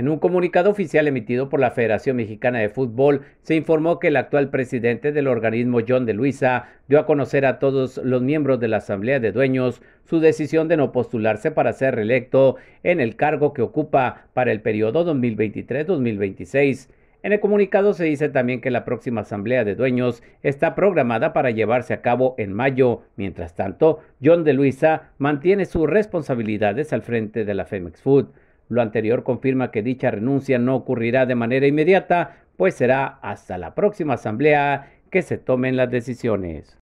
En un comunicado oficial emitido por la Federación Mexicana de Fútbol, se informó que el actual presidente del organismo, John de Luisa, dio a conocer a todos los miembros de la Asamblea de Dueños su decisión de no postularse para ser reelecto en el cargo que ocupa para el periodo 2023-2026. En el comunicado se dice también que la próxima asamblea de dueños está programada para llevarse a cabo en mayo. Mientras tanto, John de Luisa mantiene sus responsabilidades al frente de la Femex Food. Lo anterior confirma que dicha renuncia no ocurrirá de manera inmediata, pues será hasta la próxima asamblea que se tomen las decisiones.